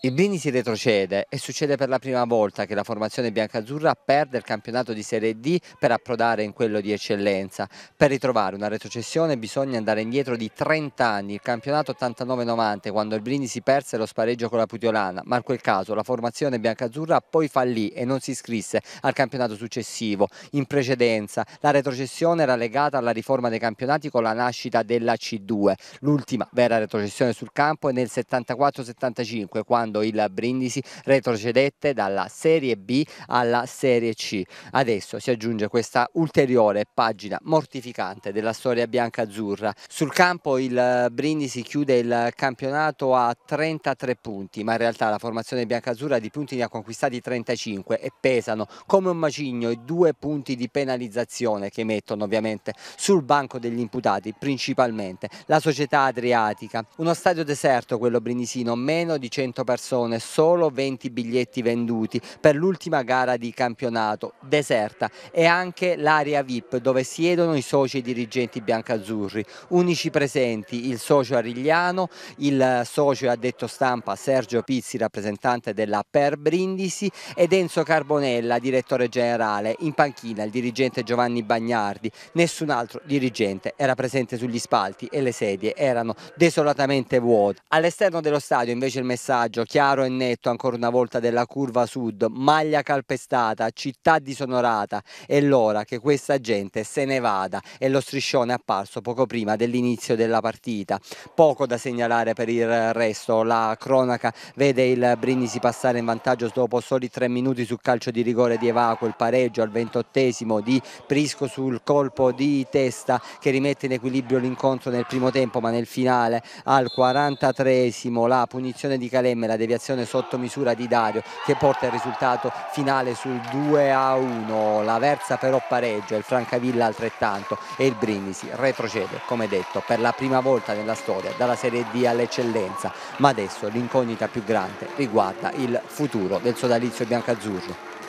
Il Brini si retrocede e succede per la prima volta che la formazione biancazzurra perde il campionato di Serie D per approdare in quello di eccellenza. Per ritrovare una retrocessione bisogna andare indietro di 30 anni, il campionato 89-90, quando il Brini si perse lo spareggio con la Putiolana, ma in quel caso la formazione biancazzurra poi fallì e non si iscrisse al campionato successivo. In precedenza la retrocessione era legata alla riforma dei campionati con la nascita della C2. L'ultima vera retrocessione sul campo è nel 74-75, quando quando il Brindisi retrocedette dalla Serie B alla Serie C. Adesso si aggiunge questa ulteriore pagina mortificante della storia bianca-azzurra. Sul campo il eh, Brindisi chiude il campionato a 33 punti, ma in realtà la formazione bianca-azzurra di punti ne ha conquistati 35 e pesano come un macigno i due punti di penalizzazione che mettono ovviamente sul banco degli imputati principalmente la società adriatica. Uno stadio deserto quello brindisino, meno di 100 persone, solo 20 biglietti venduti per l'ultima gara di campionato, deserta, e anche l'area VIP dove siedono i soci e dirigenti biancazzurri, unici presenti il socio Arigliano, il socio addetto stampa Sergio Pizzi, rappresentante della Per Brindisi, ed Enzo Carbonella, direttore generale, in panchina il dirigente Giovanni Bagnardi, nessun altro dirigente era presente sugli spalti e le sedie erano desolatamente vuote. All'esterno dello stadio invece il messaggio chiaro e netto ancora una volta della curva sud, maglia calpestata, città disonorata, è l'ora che questa gente se ne vada e lo striscione è apparso poco prima dell'inizio della partita. Poco da segnalare per il resto, la cronaca vede il Brindisi passare in vantaggio dopo soli tre minuti sul calcio di rigore di Evaco, il pareggio al ventottesimo di Prisco sul colpo di testa che rimette in equilibrio l'incontro nel primo tempo ma nel finale al 43esimo la punizione di Calemmera deviazione sotto misura di Dario che porta il risultato finale sul 2 a 1 la Versa però pareggia il Francavilla altrettanto e il Brindisi retrocede come detto per la prima volta nella storia dalla Serie D all'eccellenza ma adesso l'incognita più grande riguarda il futuro del sodalizio biancazzurro